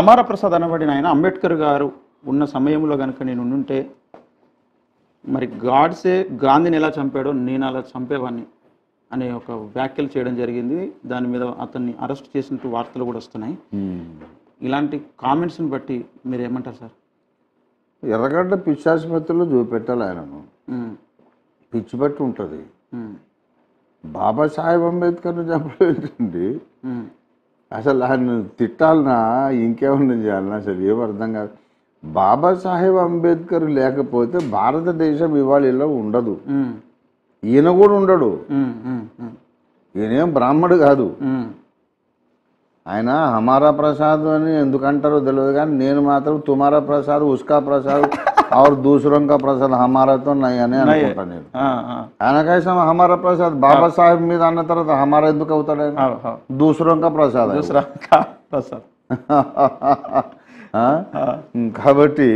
అమార ప్రసాద్ అనబడిన ఆయన అంబేద్కర్ గారు ఉన్న సమయంలో కనుక నేను ఉండుంటే మరి గాడ్సే గాంధీని ఎలా చంపాడో నేను అలా చంపేవాడిని అనే ఒక వ్యాఖ్యలు చేయడం జరిగింది దాని మీద అతన్ని అరెస్ట్ చేసినట్టు వార్తలు కూడా వస్తున్నాయి ఇలాంటి కామెంట్స్ని బట్టి మీరు ఏమంటారు సార్ ఎర్రగడ్డ పిచ్చాసుపత్రిలో చూపెట్టాలి ఆయనను పిచ్చి బట్టి ఉంటుంది బాబాసాహెబ్ సాహెబ్ అంబేద్కర్ ఏంటండి అసలు ఆయన తిట్టాలనా ఇంకేమన్నా చేయాలన్నా అసలు ఏం అర్థం కాదు బాబాసాహెబ్ అంబేద్కర్ లేకపోతే భారతదేశం ఇవాళ ఇలా ఉండదు ఈయన కూడా ఉండడు ఈయనేం బ్రాహ్మడు కాదు ఆయన హమారా ప్రసాద్ అని ఎందుకంటారో తెలియదు కానీ నేను మాత్రం తుమారా ప్రసాద్ ఉస్కా ప్రసాద్ ఆరు दूसरों का प्रसाद हमारा तो नहीं అని హమారా ప్రసాద్ బాబా సాహెబ్ మీద అన్న తర్వాత హమారా ఎందుకు అవుతాడు దూసరం కా ప్రసాద్ ప్రసాద్ కాబట్టి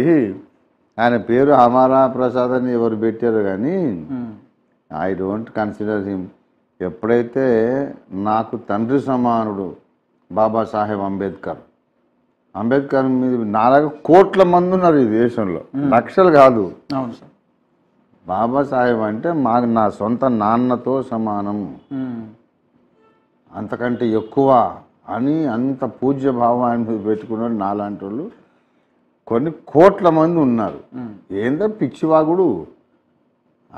ఆయన పేరు హమారా ప్రసాద్ అని ఎవరు పెట్టారు కానీ ఐ డోంట్ కన్సిడర్ హిమ్ ఎప్పుడైతే నాకు తండ్రి సమానుడు బాబాసాహెబ్ అంబేద్కర్ అంబేద్కర్ మీద నాలుగు కోట్ల మంది ఉన్నారు ఈ దేశంలో లక్షలు కాదు బాబాసాహెబ్ అంటే మాకు నా సొంత నాన్నతో సమానం అంతకంటే ఎక్కువ అని అంత పూజ్య భావాన్ని పెట్టుకున్నాడు నాలాంటి వాళ్ళు కొన్ని కోట్ల మంది ఉన్నారు ఏందో పిచ్చివాగుడు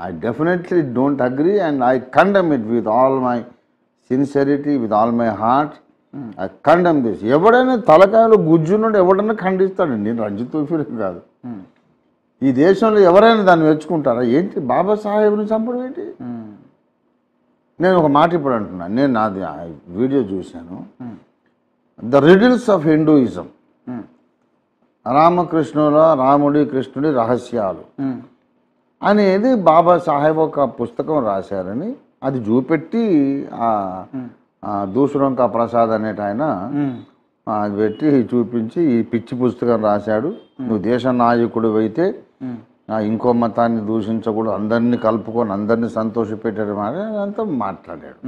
I definitely don't agree and I condemn it with all my sincerity with all my heart ఖండం చేసి ఎవడైనా తలకాయలో గుజ్జునుండి ఎవడన్నా ఖండిస్తాడండి రంజిత్ తూఫీలు కాదు ఈ దేశంలో ఎవరైనా దాన్ని మెచ్చుకుంటారా ఏంటి బాబాసాహెబ్ని చంపడం ఏంటి నేను ఒక మాట ఇప్పుడు అంటున్నాను నేను నాది వీడియో చూశాను ద రిడిల్స్ ఆఫ్ హిందూయిజం రామకృష్ణుల రాముడి కృష్ణుడి రహస్యాలు అనేది బాబాసాహెబ్ ఒక పుస్తకం రాశారని అది చూపెట్టి దూసరం కా ప్రసాద్ అనేట ఆయన అది పెట్టి చూపించి ఈ పిచ్చి పుస్తకం రాశాడు నువ్వు దేశ నాయకుడు అయితే ఇంకో మతాన్ని దూషించకూడదు అందరినీ కలుపుకొని అందరినీ సంతోషపెట్టాడు అంతా మాట్లాడాడు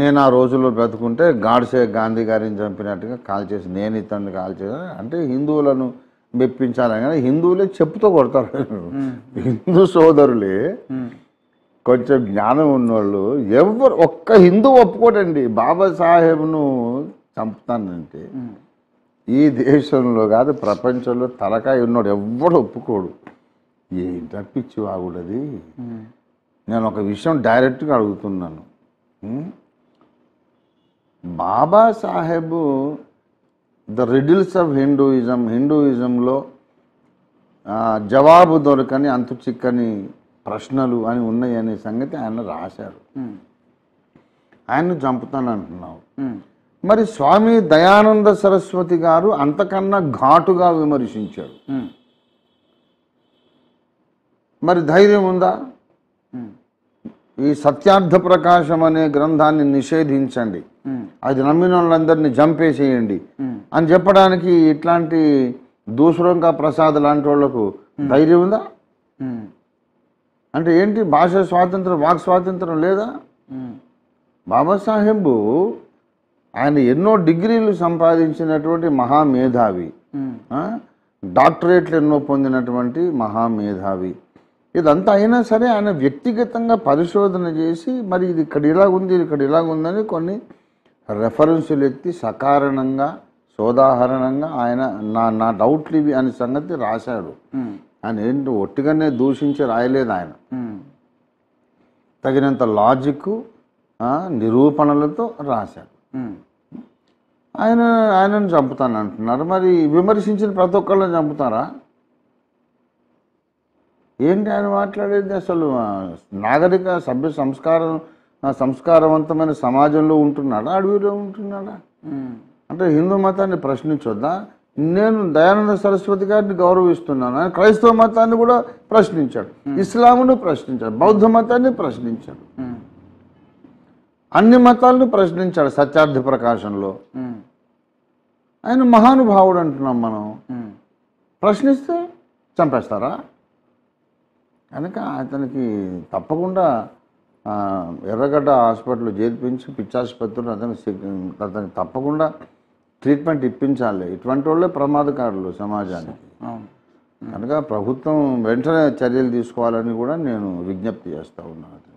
నేను ఆ రోజుల్లో బ్రతుకుంటే గాడ్సే గాంధీ గారిని చంపినట్టుగా కాల్ చేసి నేను ఇతన్ని కాల్ చేసి అంటే హిందువులను మెప్పించాలని కానీ హిందువులే చెప్పుతో కొడతారు హిందూ సోదరులే కొంచెం జ్ఞానం ఉన్నోళ్ళు ఎవరు ఒక్క హిందూ ఒప్పుకోడండి బాబాసాహెబ్ను చంపుతానంటే ఈ దేశంలో కాదు ప్రపంచంలో తలకాయ ఉన్నాడు ఎవడు ఒప్పుకోడు ఏంటా పిచ్చి వాగుడది నేను ఒక విషయం డైరెక్ట్గా అడుగుతున్నాను Babasaheb the riddles of Hinduism హిందూయిజంలో జవాబు దొరకని అంతు చిక్కని ప్రశ్నలు అని ఉన్నాయి అనే సంగతి ఆయన రాశారు ఆయన్ను చంపుతానంటున్నావు మరి స్వామి దయానంద సరస్వతి గారు అంతకన్నా ఘాటుగా విమర్శించారు మరి ధైర్యం ఉందా ఈ సత్యార్థ ప్రకాశం అనే గ్రంథాన్ని నిషేధించండి అది నమ్మిన వాళ్ళందరినీ చంపేసేయండి అని చెప్పడానికి ఇట్లాంటి దూసరంగా ప్రసాద్ లాంటి వాళ్లకు ధైర్యం ఉందా అంటే ఏంటి భాష స్వాతంత్రం వాక్ స్వాతంత్రం లేదా బాబాసాహెబ్ ఆయన ఎన్నో డిగ్రీలు సంపాదించినటువంటి మహామేధావి డాక్టరేట్లు ఎన్నో పొందినటువంటి మహామేధావి ఇదంతా అయినా సరే ఆయన వ్యక్తిగతంగా పరిశోధన చేసి మరి ఇది ఇక్కడ ఇలాగుంది ఇక్కడ ఇలాగుందని కొన్ని రెఫరెన్సులు ఎత్తి సకారణంగా సోదాహరణంగా ఆయన నా నా డౌట్లు ఇవి అనే సంగతి రాశాడు ఆయన ఏంటి ఒట్టిగానే దూషించి రాయలేదు ఆయన తగినంత లాజిక్ నిరూపణలతో రాశారు ఆయన ఆయనను చంపుతాను అంటున్నారు మరి విమర్శించిన ప్రతి ఒక్కళ్ళని చంపుతారా ఏంటి ఆయన మాట్లాడేది అసలు నాగరిక సభ్య సంస్కారం సంస్కారవంతమైన సమాజంలో ఉంటున్నాడా అడవిలో ఉంటున్నాడా అంటే హిందూ మతాన్ని ప్రశ్నించొద్దా నేను దయానంద సరస్వతి గారిని గౌరవిస్తున్నాను అని క్రైస్తవ మతాన్ని కూడా ప్రశ్నించాడు hmm. ఇస్లామును ప్రశ్నించాడు బౌద్ధ మతాన్ని ప్రశ్నించాడు hmm. అన్ని మతాలను ప్రశ్నించాడు సత్యార్థి ప్రకాశంలో hmm. ఆయన మహానుభావుడు అంటున్నాం మనం ప్రశ్నిస్తే చంపేస్తారా కనుక అతనికి తప్పకుండా ఎర్రగడ్డ హాస్పిటల్ చేర్పించి పిచ్చాసుపత్రులు అతను అతనికి తప్పకుండా ట్రీట్మెంట్ ఇప్పించాలి ఇటువంటి వాళ్ళే ప్రమాదకారులు సమాజానికి కనుక ప్రభుత్వం వెంటనే చర్యలు తీసుకోవాలని కూడా నేను విజ్ఞప్తి చేస్తూ ఉన్నాను